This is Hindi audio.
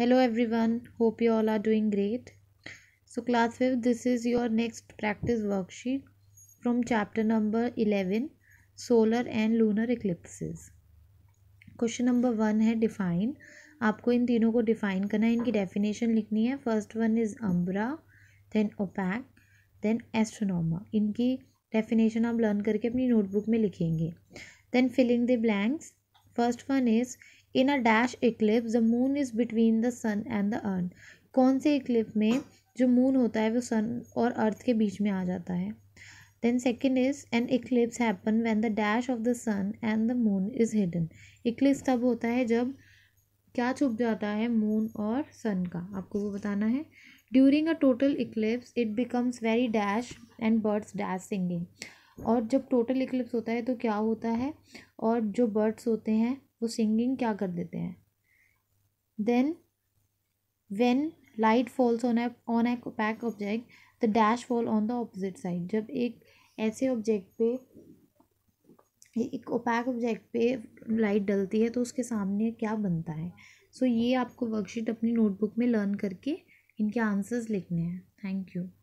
every everyone hope you all are doing great so class 5 this is your next practice worksheet from chapter number eleven solar and lunar eclipses question number one है डिफाइन आपको इन तीनों को डिफाइन करना है इनकी डेफिनेशन लिखनी है first one is umbra then opaque then astronomer इनकी डेफिनेशन आप लर्न करके अपनी नोटबुक में लिखेंगे then filling the blanks first one is in a dash eclipse the moon is between the sun and the earth कौन से इक्लिप में जो मून होता है वो सन और अर्थ के बीच में आ जाता है then second is an eclipse happen when the dash of the sun and the moon is hidden eclipse तब होता है जब क्या छुप जाता है मून और सन का आपको वो बताना है during a total eclipse it becomes very dash and birds dash singing और जब टोटल इक्लिप्स होता है तो क्या होता है और जो बर्ड्स होते हैं वो सिंगिंग क्या कर देते हैं then when light falls on on opaque object the dash fall on the opposite side जब एक ऐसे ऑब्जेक्ट पे एक ओपैक ऑब्जेक्ट पे लाइट डलती है तो उसके सामने क्या बनता है सो so, ये आपको वर्कशीट अपनी नोटबुक में लर्न करके इनके आंसर्स लिखने हैं थैंक यू